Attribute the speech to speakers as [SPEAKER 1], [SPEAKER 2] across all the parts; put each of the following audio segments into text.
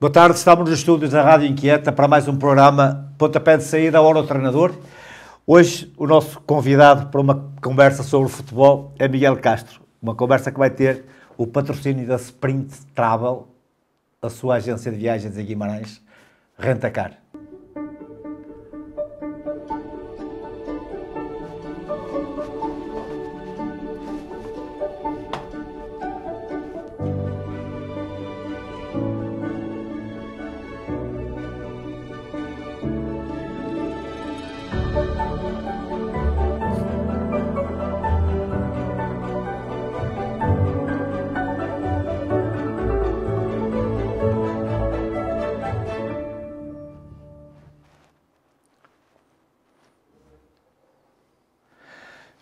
[SPEAKER 1] Boa tarde, estamos nos estúdios da Rádio Inquieta para mais um programa Pontapé de Saída, a Hora do Treinador. Hoje, o nosso convidado para uma conversa sobre futebol é Miguel Castro. Uma conversa que vai ter o patrocínio da Sprint Travel, a sua agência de viagens em Guimarães, Rentacar.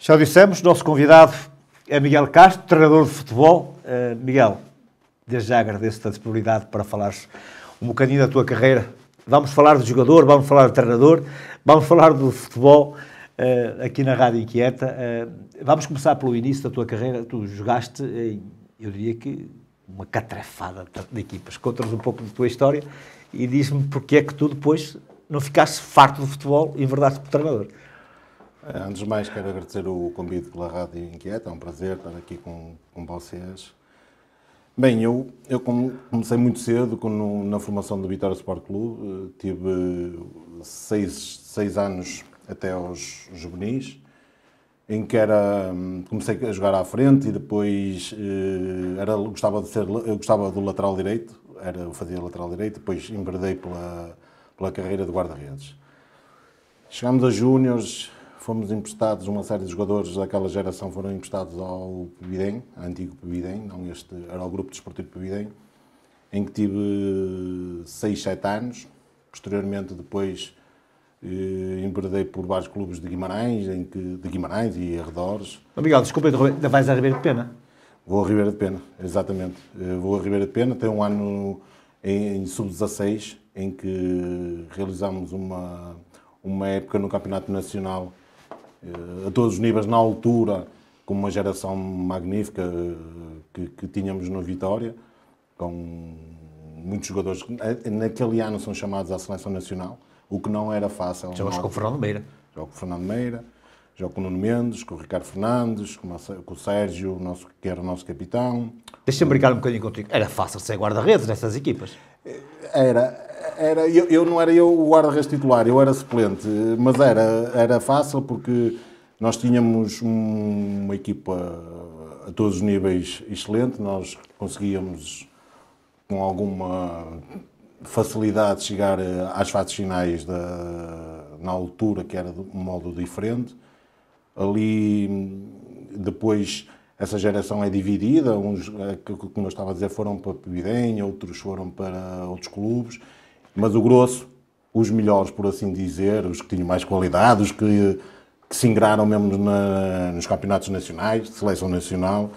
[SPEAKER 1] Já dissemos, nosso convidado é Miguel Castro, treinador de futebol. Uh, Miguel, desde já agradeço-te a disponibilidade para falares um bocadinho da tua carreira. Vamos falar do jogador, vamos falar do treinador, vamos falar do futebol uh, aqui na Rádio Inquieta. Uh, vamos começar pelo início da tua carreira. Tu jogaste, eu diria que uma catrafada de equipas. Conta-nos um pouco da tua história e diz-me porque é que tu depois não ficaste farto do futebol e enverdaste para
[SPEAKER 2] o treinador. É, antes de mais, quero agradecer o convite pela Rádio Inquieta, é um prazer estar aqui com, com vocês. Bem, eu, eu comecei muito cedo com, na formação do Vitória Sport Clube, eh, tive seis, seis anos até aos juvenis, em que era, hum, comecei a jogar à frente e depois eh, era, gostava, de ser, eu gostava do lateral direito, era, fazia lateral direito, depois enverdei pela, pela carreira de guarda-redes. Chegámos a Júniores, fomos emprestados, uma série de jogadores daquela geração foram emprestados ao Pibidem, antigo Pibidem, não este, era o grupo desportivo de em que tive 6, 7 anos. Posteriormente, depois, eh, por vários clubes de Guimarães, em que, de Guimarães e arredores. Oh, Miguel, desculpa, ainda vais a Ribeira de Pena? Vou a Ribeira de Pena, exatamente. Eh, vou a Ribeira de Pena, tem um ano em, em sub-16, em que realizámos uma, uma época no Campeonato Nacional eh, a todos os níveis, na altura, com uma geração magnífica eh, que, que tínhamos no Vitória, com muitos jogadores que eh, naquele ano são chamados à Seleção Nacional, o que não era fácil. Jogos com o Fernando Meira. Jogo com o Fernando Meira, jogo com o Nuno Mendes, com o Ricardo Fernandes, com, o Sérgio, nosso, que era o nosso capitão. Deixa-me brincar um bocadinho contigo.
[SPEAKER 1] Era fácil ser guarda-redes nessas equipas?
[SPEAKER 2] Era era, eu, eu não era eu o guarda-redes titular, eu era suplente, mas era, era fácil porque nós tínhamos um, uma equipa a todos os níveis excelente, nós conseguíamos com alguma facilidade chegar eh, às fases finais da, na altura, que era de um modo diferente. Ali, depois, essa geração é dividida. Uns, eh, como eu estava a dizer, foram para Pibidenha, outros foram para outros clubes. Mas o grosso, os melhores, por assim dizer, os que tinham mais qualidade, os que, que se ingraram mesmo na, nos campeonatos nacionais, de seleção nacional,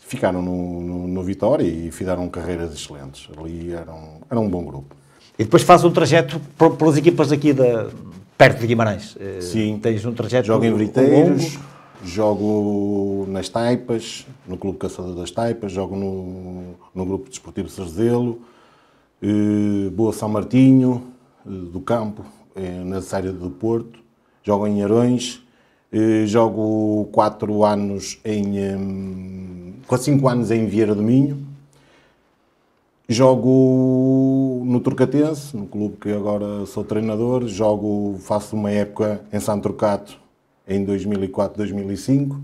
[SPEAKER 2] ficaram no, no, no, Vitória e fizeram carreiras excelentes. Ali eram, era um bom grupo. E depois faz um trajeto pelas equipas aqui da,
[SPEAKER 1] perto de Guimarães. Eh, Sim. Tens um trajeto Jogo em Briteiros,
[SPEAKER 2] jogo nas Taipas, no Clube Caçador das Taipas, jogo no, no Grupo Desportivo Serzelo. Eh, boa São Martinho, eh, do Campo, eh, na Série do Porto, jogo em Arões, jogo 4 anos em. Ehm, com 5 anos em Vieira do Minho, jogo no Turcatense, no clube que agora sou treinador, jogo, faço uma época em São Trocato em 2004, 2005,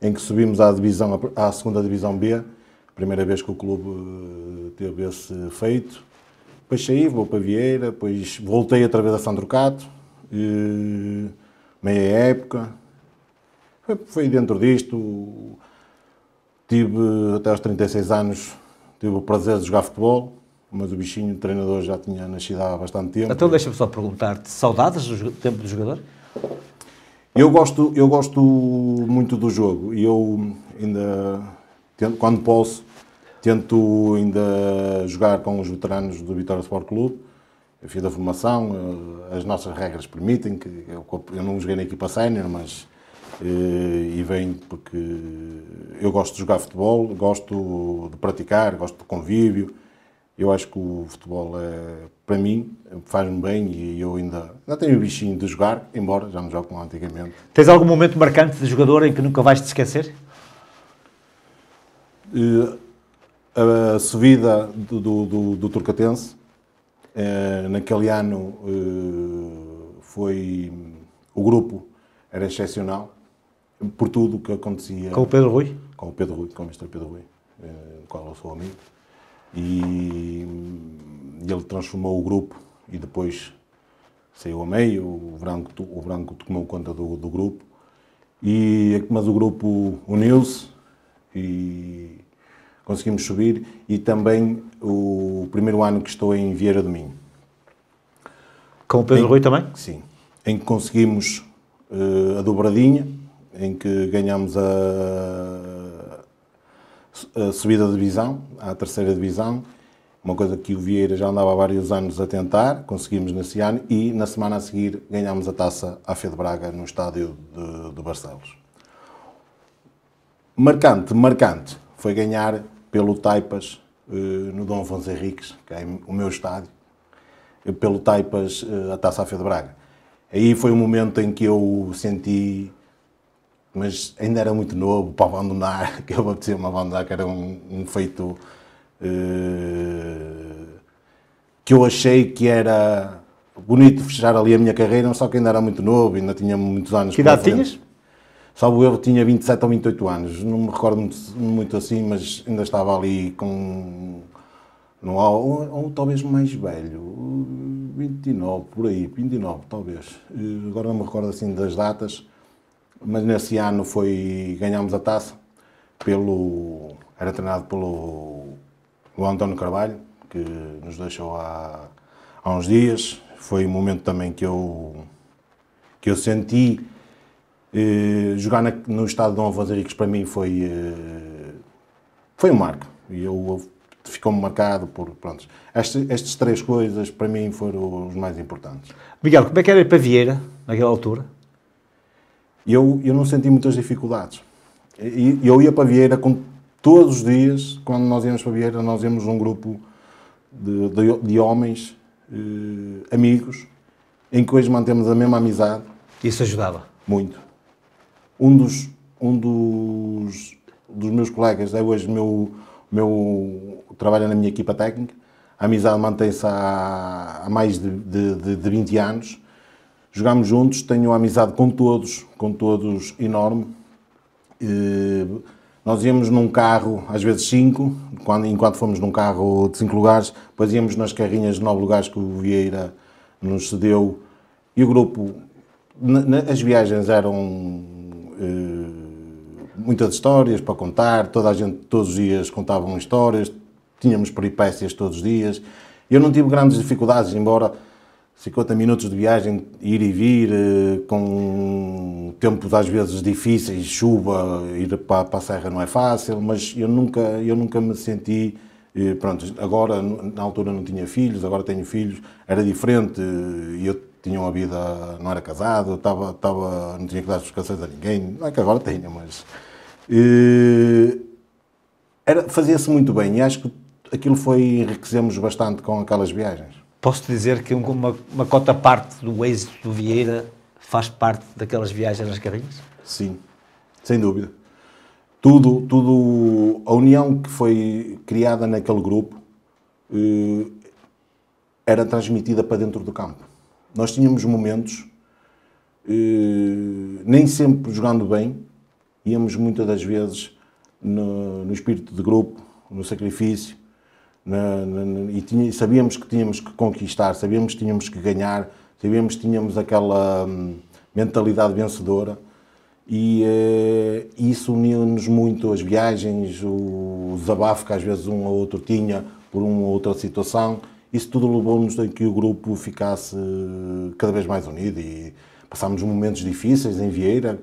[SPEAKER 2] em que subimos à divisão, à segunda divisão B, primeira vez que o clube teve esse feito depois saí, vou para Vieira, depois voltei através da Sandro Cato, meia época. Foi, dentro disto. Tive até aos 36 anos tive o prazer de jogar futebol, mas o bichinho de treinador já tinha nascido há bastante tempo. Então
[SPEAKER 1] deixa-me só perguntar-te, saudades do tempo do jogador?
[SPEAKER 2] Eu gosto, eu gosto muito do jogo e eu ainda, quando posso, Tento ainda jogar com os veteranos do Vitória Sport Clube. Eu fiz a formação, eh, as nossas regras permitem que eu, eu não joguei na equipa sénior, mas eh, e vem porque eu gosto de jogar futebol, gosto de praticar, gosto de convívio. Eu acho que o futebol é, para mim faz-me bem e eu ainda, não tenho o bichinho de jogar, embora já não jogo como antigamente.
[SPEAKER 1] Tens algum momento marcante de jogador em que nunca vais te esquecer?
[SPEAKER 2] Uh, a subida do, do, do, do Turcatense, eh, naquele ano eh, foi. O grupo era excepcional por tudo o que acontecia. Com o Pedro Rui? Com o Pedro Rui, com o Mr. Pedro Rui, do eh, qual eu sou amigo. E, e ele transformou o grupo e depois saiu a meio, o Branco, o branco tomou conta do, do grupo. E, mas o grupo uniu-se e conseguimos subir e também o primeiro ano que estou em Vieira do Minho. Com o Pedro em, Rui
[SPEAKER 1] também? Sim,
[SPEAKER 2] em que conseguimos uh, a dobradinha, em que ganhamos a, a subida de divisão, à terceira divisão, uma coisa que o Vieira já andava há vários anos a tentar, conseguimos nesse ano e na semana a seguir ganhámos a taça à Fede Braga no estádio de, de Barcelos. Marcante, marcante, foi ganhar pelo Taipas, eh, no Dom Afonso Henriques, que é o meu estádio, eh, pelo Taipas, a eh, Taça Fé de Braga. Aí foi um momento em que eu senti, mas ainda era muito novo para abandonar, que eu apetecia-me abandonar, que era um, um feito uh, que eu achei que era bonito fechar ali a minha carreira, só que ainda era muito novo, ainda tinha muitos anos. Que idade tinhas? salvo eu, tinha 27 ou 28 anos. Não me recordo muito, muito assim, mas ainda estava ali com. Não ou, ou, talvez mais velho, 29, por aí, 29 talvez. Agora não me recordo assim das datas, mas nesse ano foi. ganhámos a taça pelo. era treinado pelo, o António Carvalho, que nos deixou há, há uns dias. Foi um momento também que eu, que eu senti eh, jogar na, no estado de Dom Afonso Henriques para mim foi, eh, foi um marco. E eu ficou-me marcado por. Pronto, estas três coisas para mim foram os mais importantes. Miguel, como é que era para Vieira naquela altura? Eu, eu não senti muitas dificuldades. E eu, eu ia para Vieira com, todos os dias, quando nós íamos para Vieira, nós íamos um grupo de, de, de homens, eh, amigos, em que hoje mantemos a mesma amizade.
[SPEAKER 1] Isso ajudava?
[SPEAKER 2] Muito um dos, um dos, dos meus colegas é hoje meu, meu, trabalha na minha equipa técnica. A amizade mantém-se há, há, mais de, de, de 20 anos. Jogámos juntos, tenho uma amizade com todos, com todos enorme. E nós íamos num carro, às vezes cinco, quando, enquanto fomos num carro de cinco lugares, depois íamos nas carrinhas de nove lugares que o Vieira nos cedeu. E o grupo, na, na, as viagens eram eh, muitas histórias para contar, toda a gente todos os dias contavam histórias, tínhamos peripécias todos os dias. Eu não tive grandes dificuldades, embora 50 minutos de viagem, ir e vir, eh, com tempos às vezes difíceis, chuva, ir para, para a serra não é fácil, mas eu nunca, eu nunca me senti. Eh, pronto, agora, na altura não tinha filhos, agora tenho filhos, era diferente. Eu tinham a vida, não era casado, estava estava não tinha que dar explicações a ninguém, não é que agora tenha, mas. era, fazia-se muito bem e acho que aquilo foi, enriquecemos bastante com aquelas viagens.
[SPEAKER 1] Posso dizer que uma, uma cota parte do êxito do Vieira faz parte daquelas viagens nas carrinhas?
[SPEAKER 2] Sim, sem dúvida. Tudo, tudo, a união que foi criada naquele grupo eh, era transmitida para dentro do campo. Nós tínhamos momentos, eh, nem sempre jogando bem, íamos muitas das vezes no, no espírito de grupo, no sacrifício, na, na, e tinha, sabíamos que tínhamos que conquistar, sabíamos que tínhamos que ganhar, sabíamos que tínhamos aquela hum, mentalidade vencedora e eh, isso uniu-nos muito as viagens, o, o desabafo que às vezes um ou outro tinha por uma ou outra situação isso tudo levou-nos a que o grupo ficasse eh, cada vez mais unido e passámos momentos difíceis em Vieira.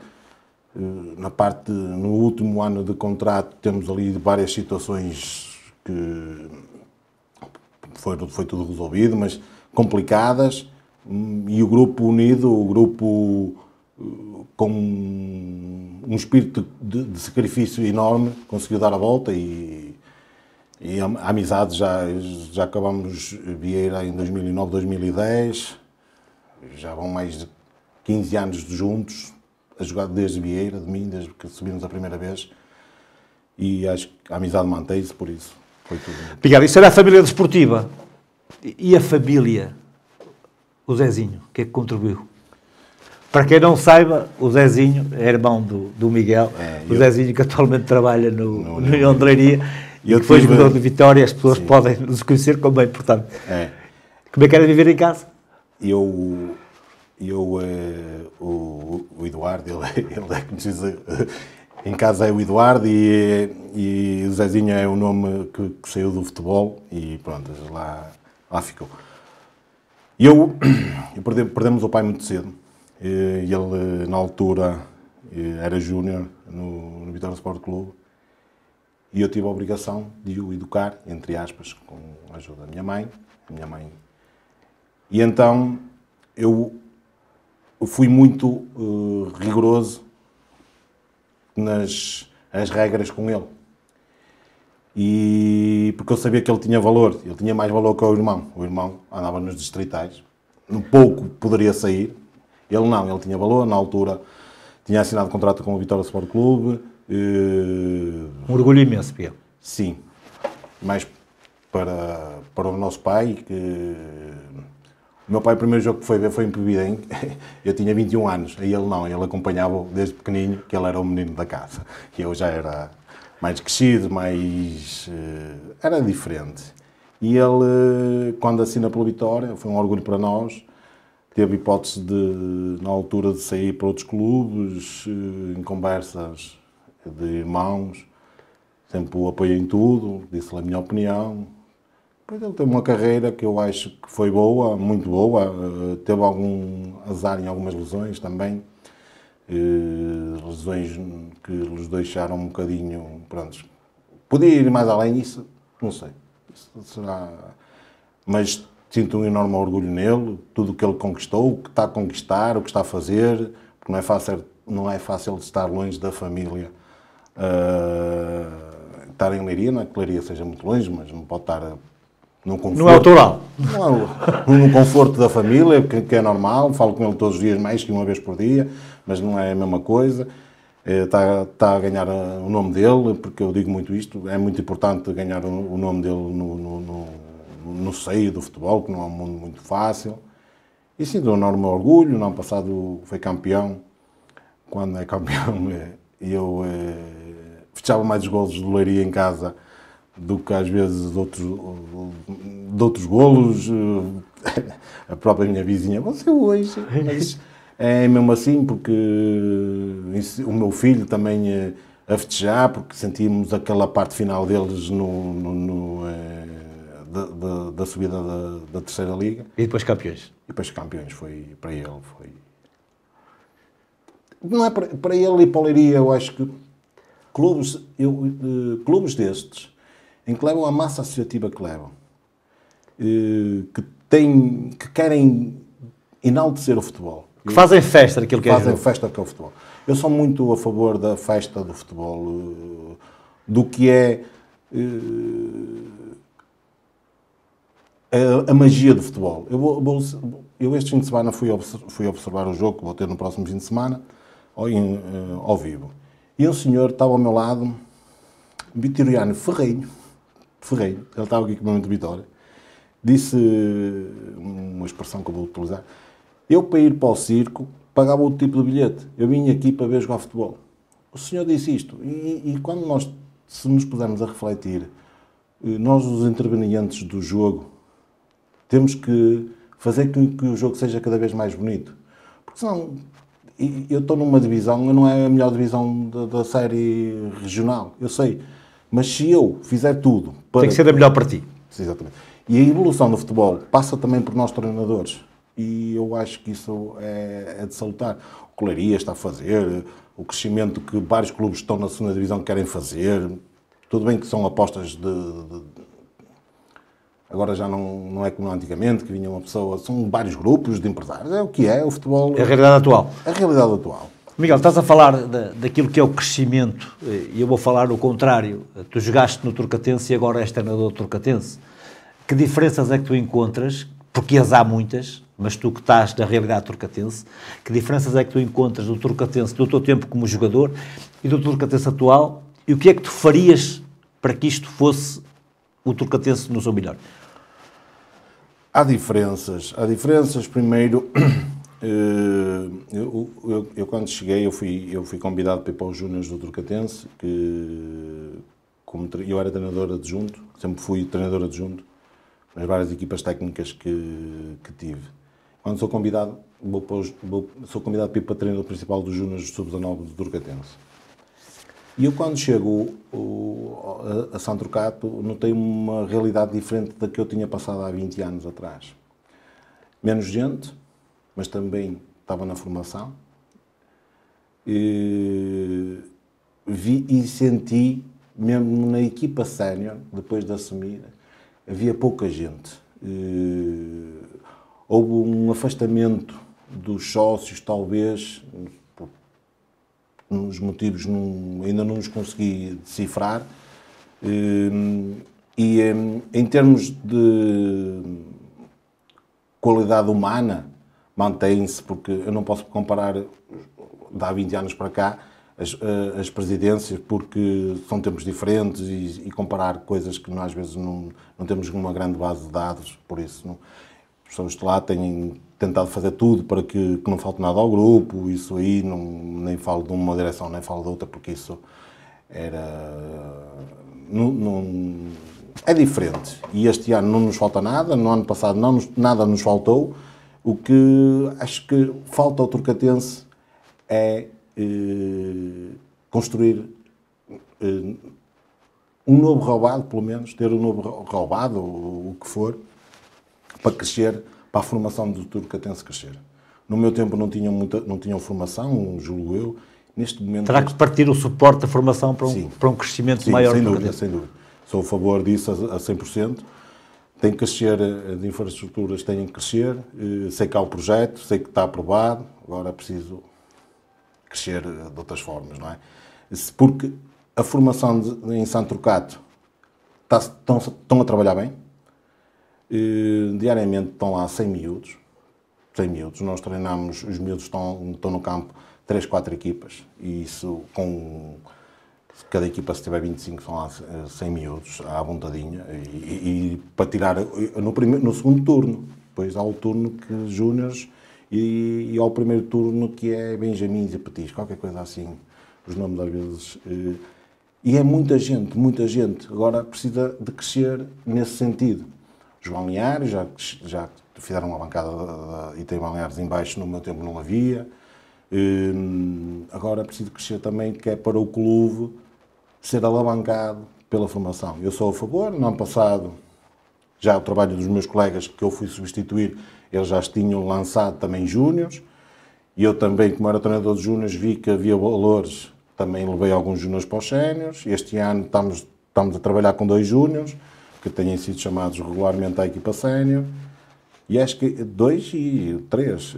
[SPEAKER 2] Eh, na parte, no último ano de contrato, temos ali várias situações que foi, foi tudo resolvido, mas complicadas. E o grupo unido, o grupo eh, com um espírito de, de sacrifício enorme, conseguiu dar a volta e e amizades já, já acabamos Vieira em 2009, 2010, já vão mais de 15 anos juntos, a jogar desde Vieira, de mim, desde que subimos a primeira vez. E acho que a amizade mantém-se por isso. Foi tudo.
[SPEAKER 1] Obrigado. Isso era a família desportiva. E a família? O Zezinho, o que é que contribuiu? Para quem não saiba, o Zezinho é irmão do, do Miguel. É, o eu... Zezinho que atualmente trabalha no, no, no, e eu depois mudou de Vitória, as pessoas Sim. podem nos conhecer
[SPEAKER 2] como é importante É.
[SPEAKER 1] Como é que era viver em casa?
[SPEAKER 2] Eu, eu uh, o, o, Eduardo, ele, é, ele é que me diz, uh, em casa é o Eduardo e, e o Zezinho é o nome que, que, saiu do futebol e pronto, lá, lá ficou. Eu, eu perde, perdemos o pai muito cedo eh, e ele, eh, na altura, era júnior no, no Vitória Sport Clube e eu tive a obrigação de o educar, entre aspas, com a ajuda da minha mãe. A minha mãe. E então eu fui muito uh, rigoroso nas as regras com ele. E porque eu sabia que ele tinha valor, ele tinha mais valor que o irmão. O irmão andava nos distritais, um pouco poderia sair. Ele não, ele tinha valor. Na altura tinha assinado contrato com o Vitória Sport Clube, eh,
[SPEAKER 1] um orgulho imenso, Pia.
[SPEAKER 2] Sim, mas para, para o nosso pai, que o meu pai, o primeiro jogo que foi ver foi em Pibidem. Eu tinha 21 anos, e ele não, ele acompanhava desde pequenino, que ele era o menino da casa. E eu já era mais crescido, mais. Eh, era diferente. E ele, quando assina pela Vitória, foi um orgulho para nós. Teve hipótese de, na altura, de sair para outros clubes, eh, em conversas de irmãos, sempre o apoio em tudo, disse-lhe a minha opinião. Depois ele teve uma carreira que eu acho que foi boa, muito boa, eh, teve algum azar em algumas lesões também, eh, lesões que lhes deixaram um bocadinho, pronto, podia ir mais além, isso não sei, isso será, mas sinto um enorme orgulho nele, tudo o que ele conquistou, o que está a conquistar, o que está a fazer, porque não é fácil, não é fácil estar longe da família, ah, estar em Leiria, não é que Leiria seja muito longe, mas não pode estar num conforto. Não é autoral. no é conforto da família, que, que, é normal, falo com ele todos os dias, mais que uma vez por dia, mas não é a mesma coisa. Está, eh, tá a ganhar eh, o nome dele, porque eu digo muito isto, é muito importante ganhar o nome dele no, no, no, no seio do futebol, que não é um mundo muito fácil. E sim, dou um enorme orgulho, no ano passado foi campeão, quando é campeão eh, eu fechava mais os golos de Leiria em casa do que às vezes de outros, de outros golos. Eh, a própria minha vizinha, você hoje. Mas é mesmo assim, porque o meu filho também eh, a festejar, porque sentíamos aquela parte final deles no, no, no é, da, da, da, subida da, da, terceira liga. E depois campeões. E depois campeões, foi para ele. Foi... Não é para, para ele e para o Leiria, eu acho que clubes, eu, eh, clubes destes, em que levam a massa associativa que levam, eh, que, têm, que querem enaltecer o futebol. Que fazem festa daquilo que, é fazem é. festa que é o futebol. Eu sou muito a favor da festa do futebol, eh, do que é a, a, magia do futebol. Eu, vou, eu este fim de semana fui, observar, fui observar o jogo que vou ter no próximo fim de semana, ao, ao vivo. E o senhor estava ao meu lado, vitoriano ferreiro, ferreiro, ele estava aqui com o meu de Vitória, disse uma expressão que eu vou utilizar, eu para ir para o circo pagava outro tipo de bilhete, eu vim aqui para ver jogar futebol. O senhor disse isto, e, e quando nós, se nos pusermos a refletir, eh, nós os intervenientes do jogo, temos que fazer com que o jogo seja cada vez mais bonito. Porque senão eu estou numa divisão, não é a melhor divisão da, da, série regional, eu sei. Mas se eu fizer tudo para... Tem que ser a melhor para ti. Exatamente. E a evolução do futebol passa também por nós treinadores. E eu acho que isso é, é de salutar. O que está a fazer, o crescimento que vários clubes estão na segunda divisão querem fazer. Tudo bem que são apostas de, de Agora já não, não é como antigamente, que vinha uma pessoa. São vários grupos de empresários. É o que é, o futebol. É a realidade atual. É a realidade atual.
[SPEAKER 1] Miguel, estás a falar da, daquilo que é o crescimento, eh, e eu vou falar o contrário. Tu jogaste no Turcatense e agora és treinador Turcatense. Que diferenças é que tu encontras? Porque as há muitas, mas tu que estás na realidade turcatense, que diferenças é que tu encontras do turcatense do teu tempo como jogador e do turcatense atual? E o que é que tu farias para que isto fosse o turcatense no seu melhor?
[SPEAKER 2] Há diferenças. Há diferenças. Primeiro, eh, eu, eu, eu, quando cheguei, eu fui, eu fui convidado para ir para os Júniors do Turcatense, que como, eu era treinador adjunto, sempre fui treinador adjunto nas várias equipas técnicas que, que tive. Quando sou convidado, vou, vou, sou convidado para ir para treinador principal dos Júniors do Sub-19 do Turcatense. E eu, quando chego o, a, a São Trocato, notei uma realidade diferente da que eu tinha passado há 20 anos atrás. Menos gente, mas também estava na formação. E, vi e senti, mesmo na equipa sénior, depois de assumir, havia pouca gente. E, houve um afastamento dos sócios, talvez, nos motivos não, ainda não os consegui decifrar. Eh, e em termos de qualidade humana, mantém-se, porque eu não posso comparar de há 20 anos para cá as, eh, as presidências, porque são tempos diferentes e, e comparar coisas que nós, às vezes não, não temos uma grande base de dados, por isso não, pessoas de lá têm tentado fazer tudo para que, que, não falte nada ao grupo, isso aí, não, nem falo de uma direção, nem falo de outra, porque isso era. Não, não, é diferente. E este ano não nos falta nada, no ano passado não nos, nada nos faltou. O que acho que falta ao Turcatense é eh, construir eh, um novo roubado, pelo menos, ter um novo roubado, o que for, para crescer para a formação do turcatense crescer. No meu tempo não tinham, muita, não tinham formação, julgo eu. Neste momento. Terá que partir o suporte da formação para um, sim. para um crescimento sim, maior sem dúvida, sem dúvida. Sou a favor disso a, a 100%. Tem que crescer, eh, as infraestruturas têm que crescer. Eh, sei que há o projeto, sei que está aprovado. Agora preciso crescer eh, de outras formas, não é? Porque a formação de, em Santo Trocato está, estão, estão a trabalhar bem eh, diariamente estão lá 100 miúdos. 100 miúdos. Nós treinamos, os miúdos estão, estão no campo 3, 4 equipas. E isso com. Cada equipa, se tiver 25, são lá 100 eh, miúdos, à vontadinha. E, e para tirar. Eh, no, primeiro, no segundo turno. Depois há o turno que Júniors e, e ao primeiro turno que é Benjamins e Petis, qualquer coisa assim, os nomes às vezes. E é muita gente, muita gente. Agora precisa de crescer nesse sentido os balneários, já, já fizeram uma bancada e tem balneários embaixo, no meu tempo não havia. Hum, agora é preciso crescer também, que é para o clube ser alavancado pela formação. Eu sou a favor, no ano passado, já o trabalho dos meus colegas que eu fui substituir, eles já tinham lançado também júniores, e eu também, como era treinador de júniores, vi que havia valores, também levei alguns júniores para os séniores, este ano estamos, estamos a trabalhar com dois júniores, que têm sido chamados regularmente à equipa sénior. E acho que dois e três.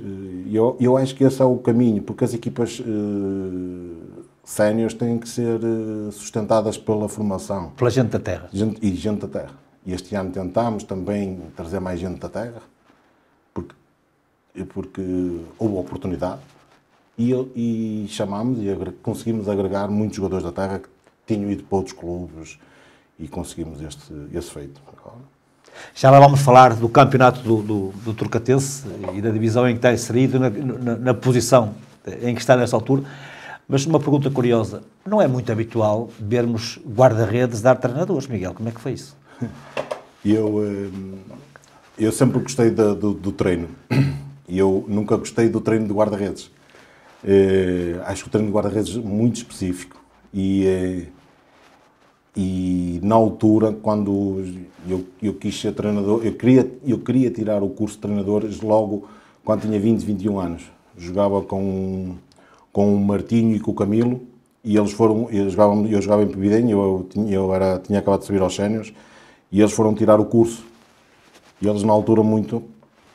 [SPEAKER 2] Eu, eu acho que esse é o caminho, porque as equipas uh, séniores têm que ser eh, sustentadas pela formação. Pela gente da terra. Gente, e gente da terra. E este ano tentámos também trazer mais gente da terra, porque, eh, porque houve oportunidade. E, e chamámos e agre, conseguimos agregar muitos jogadores da terra que tinham ido para outros clubes, e conseguimos este, esse feito.
[SPEAKER 1] Já lá vamos falar do campeonato do, do, do Turcatense e da divisão em que está inserido, na, na, na, posição em que está nesta altura. Mas uma pergunta curiosa: não é muito habitual vermos guarda-redes dar treinadores, Miguel? Como é que foi isso?
[SPEAKER 2] Eu, eh, eu sempre gostei da, do, do treino e eu nunca gostei do treino de guarda-redes. Eh, acho que o treino de guarda-redes é muito específico e é e na altura, quando eu, eu quis ser treinador, eu queria, eu queria tirar o curso de treinadores logo quando tinha 20, 21 anos. Jogava com, com o Martinho e com o Camilo e eles foram, eu jogava, eu jogava em Pevidinho, eu, tinha, eu era, tinha acabado de subir aos séniores e eles foram tirar o curso. E eles na altura muito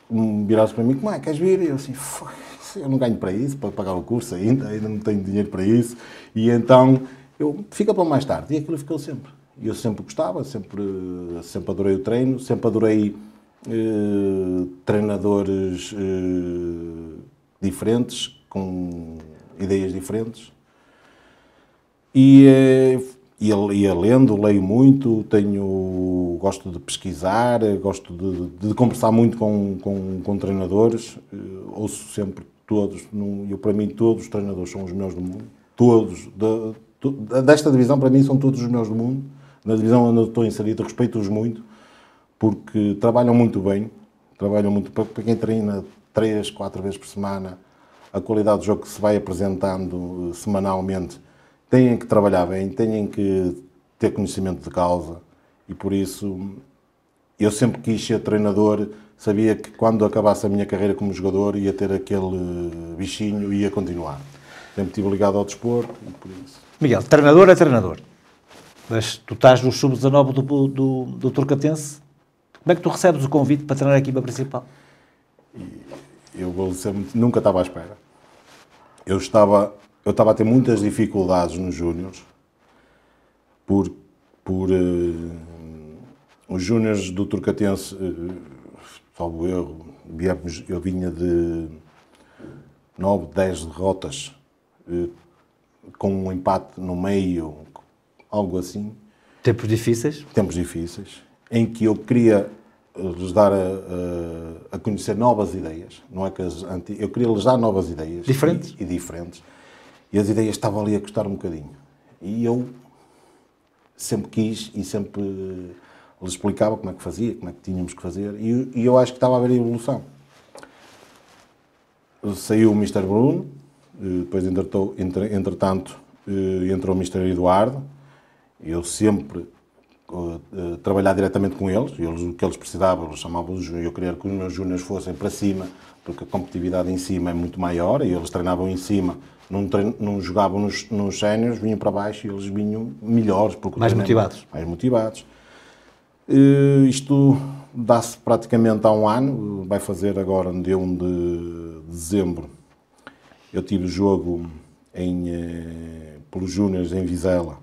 [SPEAKER 2] hum, viraram-se para mim, como é, queres vir? E eu assim, eu não ganho para isso, para pagar o curso ainda, ainda não tenho dinheiro para isso. E então eu, fica para mais tarde. E aquilo ficou sempre. E eu sempre gostava, sempre, sempre adorei o treino, sempre adorei eh, treinadores eh, diferentes, com ideias diferentes. E, eh, e, e lendo, leio muito, tenho, gosto de pesquisar, gosto de, de conversar muito com, com, com treinadores, eh, ouço sempre todos, eu para mim todos os treinadores são os melhores do mundo, todos, de, desta divisão, para mim, são todos os melhores do mundo. Na divisão onde eu estou inserido, respeito-os muito, porque trabalham muito bem. Trabalham muito. Para quem treina três, quatro vezes por semana, a qualidade do jogo que se vai apresentando eh, semanalmente, têm que trabalhar bem, têm que ter conhecimento de causa. E por isso, eu sempre quis ser treinador. Sabia que quando acabasse a minha carreira como jogador, ia ter aquele eh, bichinho e ia continuar. Sempre estive ligado ao desporto e por isso.
[SPEAKER 1] Miguel, treinador é treinador. Mas tu estás no sub-19 do, do, do Turcatense. Como é que tu recebes o convite para treinar a equipa principal?
[SPEAKER 2] Eu vou dizer, nunca estava à espera. Eu estava, eu estava a ter muitas dificuldades nos Júniors, por, por uh, os Júniors do Turcatense, uh, eh, salvo erro, eu vinha de 9, 10 derrotas. Uh, com um empate no meio, algo assim. Tempos difíceis? Tempos difíceis, em que eu queria eh, lhes dar a, a, eh, a conhecer novas ideias, não é que as eu queria lhes dar novas ideias. Diferentes? E, e diferentes. E as ideias estavam ali a custar um bocadinho. E eu sempre quis e sempre lhes explicava como é que fazia, como é que tínhamos que fazer, e, e eu acho que estava a haver evolução. Saiu o Mr. Bruno, eh, depois, entretanto, eh, entrou o Ministério Eduardo. Eu sempre eh, trabalhar diretamente com eles, eles o que eles precisavam, eles chamavam os júniores, eu queria que os meus júniores fossem para cima, porque a competitividade em cima é muito maior, e eles treinavam em cima, não, trein, não jogavam nos, nos séniores, vinham para baixo e eles vinham melhores. Porque mais motivados. Mais motivados. isto dá-se praticamente há um ano, vai fazer agora no dia 1 de dezembro eu tive jogo em, eh, pelos Júniors em Vizela.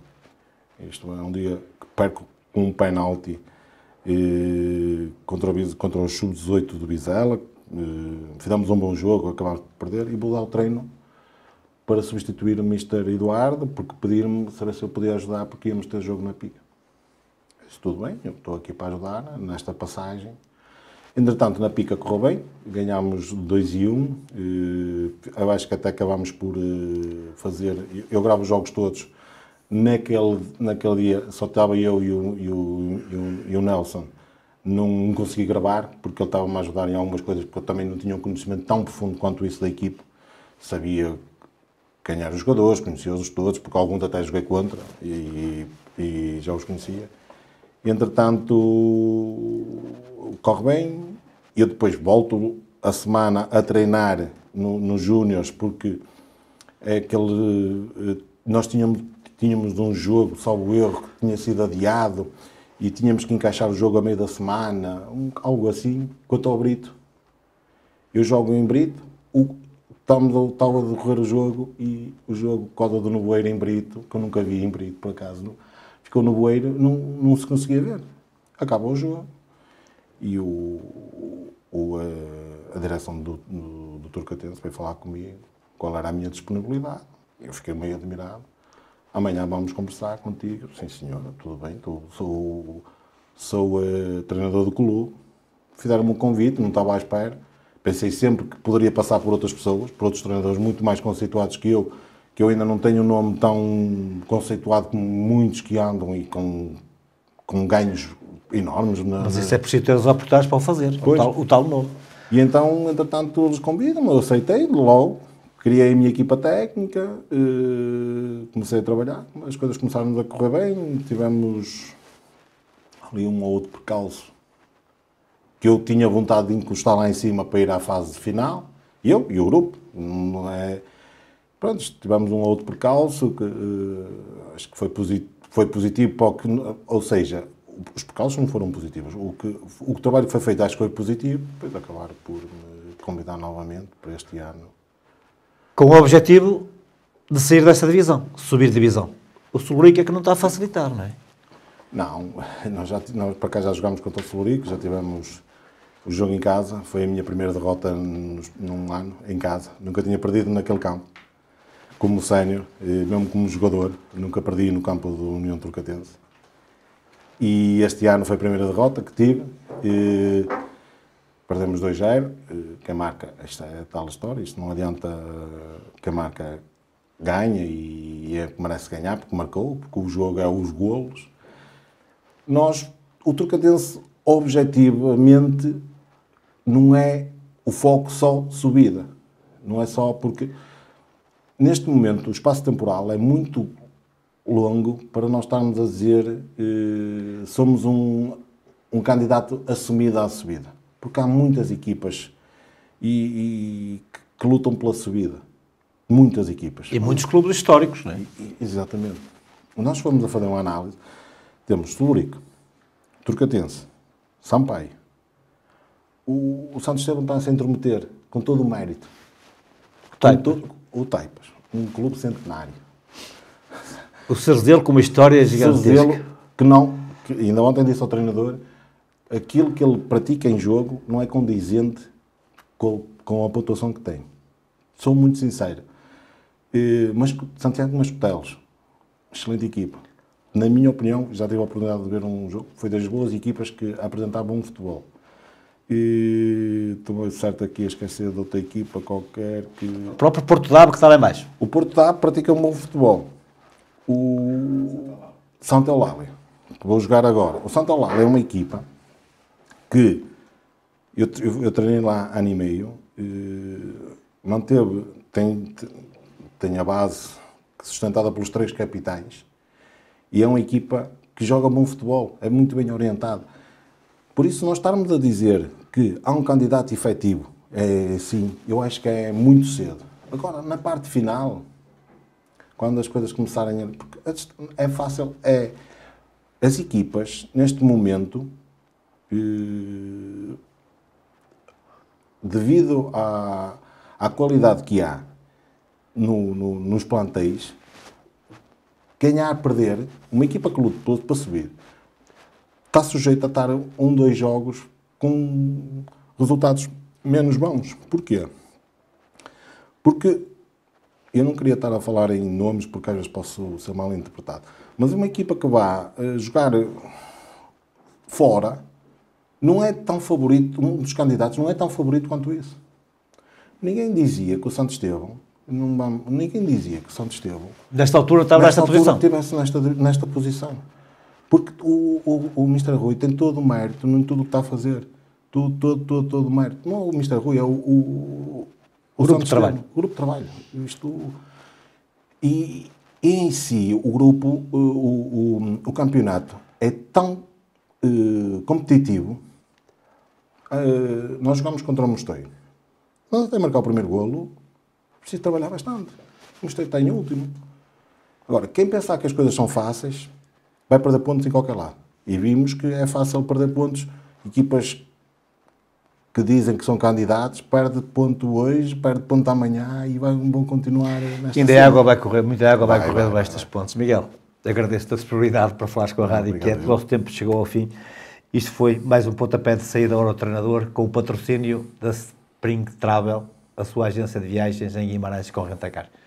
[SPEAKER 2] Isto é um dia que perco um penalti eh, contra, o, contra o sub-18 do Vizela. Eh, fizemos um bom jogo, acabámos de perder e vou dar o treino para substituir o Mr. Eduardo, porque pediram-me se eu podia ajudar, porque íamos ter jogo na pica. Disse, tudo bem, eu estou aqui para ajudar nesta passagem Entretanto, na pica correu bem, ganhámos 2 e 1. Um, eh, eu acho que até acabámos por eh, fazer. Eu gravo os jogos todos. Naquele, naquele dia só estava eu e o, e o, e o, e o Nelson não consegui gravar porque ele estava-me a ajudar em algumas coisas, porque eu também não tinha um conhecimento tão profundo quanto isso da equipe. Sabia ganhar os jogadores, conhecia-os todos, porque alguns até joguei contra e, e já os conhecia. Entretanto, corre bem, eu depois volto a semana a treinar nos no Júniors, porque é aquele. Eh, nós tínhamos, tínhamos um jogo, salvo erro, que tinha sido adiado e tínhamos que encaixar o jogo a meio da semana, um, algo assim. Quanto ao Brito, eu jogo em Brito, o, estamos a, a decorrer o jogo e o jogo Coda do Novoeiro em Brito, que eu nunca vi em Brito por acaso, ficou no Novoeiro não, não se conseguia ver. Acaba o jogo e o, o a, a direção do, do, do Turcatense veio falar comigo qual era a minha disponibilidade. Eu fiquei meio admirado. Amanhã vamos conversar contigo. Sim, senhora, tudo bem, sou, sou uh, treinador do clube. Fizeram-me um convite, não estava à espera. Pensei sempre que poderia passar por outras pessoas, por outros treinadores muito mais conceituados que eu, que eu ainda não tenho um nome tão conceituado como muitos que andam e com, com ganhos enormes. Na... É? Mas isso
[SPEAKER 1] é preciso ter os aportagens para o fazer, o tal,
[SPEAKER 2] o tal novo. E então, entretanto, eles convidam-me, eu aceitei logo, criei a minha equipa técnica, eh, comecei a trabalhar, as coisas começaram a correr bem, tivemos ali um ou outro percalço que eu tinha vontade de encostar lá em cima para ir à fase final, eu e o grupo, não é... Pronto, tivemos um ou outro percalço, que, eh, acho que foi positivo, foi positivo para o que, ou seja, os percalços não foram positivos. O, que, o trabalho que foi feito acho que foi positivo, depois acabaram por me convidar novamente para este ano.
[SPEAKER 1] Com o objetivo de sair desta divisão, subir divisão. O Solurico é que não está a facilitar, não é?
[SPEAKER 2] Não, nós, já, nós para cá já jogámos contra o Solurico, já tivemos o jogo em casa, foi a minha primeira derrota num ano, em casa. Nunca tinha perdido naquele campo, como sénior, eh, mesmo como jogador, nunca perdi no campo do União Trocatense. E este ano foi a primeira derrota que tive. E, perdemos 2-0, que a marca, esta é a tal história, isto não adianta eh, que a marca ganha e é que merece ganhar, porque marcou, porque o jogo é os golos. Nós, o Trucadense, objetivamente, não é o foco só subida. Não é só porque, neste momento, o espaço temporal é muito longo para nós estarmos a dizer que eh, somos um, um candidato assumido à subida. Porque há muitas equipas e, e, que lutam pela subida. Muitas equipas. E muitos clubes históricos, não é? Exatamente. Nós fomos a fazer uma análise. Temos Celurico, Turcatense, Sampaio. O, o Santos Estevam está a se intrometer com todo o mérito. O Taipas. o Taipas. Um clube centenário o serzelo com uma história gigantesca. Cerzelo que não, que ainda ontem disse ao treinador, aquilo que ele pratica em jogo não é condizente com, com a pontuação que tem. Sou muito sincero. Eh, mas Santiago Mascotelos, excelente equipa. Na minha opinião, já tive a oportunidade de ver um jogo, foi das boas equipas que apresentavam um futebol. E estou certo aqui a esquecer de outra equipa qualquer que. O próprio Porto Dab que está lá em mais. O Porto Dab pratica um bom futebol o Santa Eulália. Vou jogar agora. O Santa Eulália é uma equipa que eu, eu, eu treinei lá ano e meio, eh, manteve, tem, tem a base sustentada pelos três capitães e é uma equipa que joga bom futebol, é muito bem orientada. Por isso, nós estarmos a dizer que há um candidato efetivo, é sim, eu acho que é muito cedo. Agora, na parte final, quando as coisas começarem a. Porque é fácil, é. As equipas, neste momento, eh, devido à, à qualidade que há no, no, nos plantéis, ganhar, perder, uma equipa que luta para subir, está sujeita a estar um, dois jogos com resultados menos bons. Porquê? Porque eu não queria estar a falar em nomes porque às vezes posso ser mal interpretado. Mas uma equipa que vá eh, jogar fora não é tão favorito, um dos candidatos não é tão favorito quanto isso. Ninguém dizia que o Santos Estevão, não, ninguém dizia que o Santos Estevão... Nesta altura estava nesta, nesta posição. Estivesse nesta, nesta posição. Porque o, o, o Mr. Rui tem todo o mérito em tudo o que está a fazer. Todo, todo, todo, todo o mérito. Não o Mr. Rui, é o, o
[SPEAKER 1] o grupo de trabalho.
[SPEAKER 2] O grupo de trabalho. Isto, e, em si, o grupo, eh, o, o, o campeonato é tão uh, competitivo. Uh, nós jogamos contra o Mosteiro. Mas até marcar o primeiro golo, preciso trabalhar bastante. O Mosteiro está em último. Agora, quem pensar que as coisas são fáceis, vai perder pontos em qualquer lado. E vimos que é fácil perder pontos. Equipas que dizem que são candidatos, perde ponto hoje, perde ponto amanhã e vão, continuar nesta Ainda é cena. água vai
[SPEAKER 1] correr, muita água vai, vai correr nestas pontes Miguel, agradeço a a disponibilidade para falar com a Rádio Obrigado, Inquieto. O nosso tempo chegou ao fim. Isto foi mais um pontapé de saída ao treinador com o patrocínio da Spring Travel, a sua agência de viagens em Guimarães com Rentacar.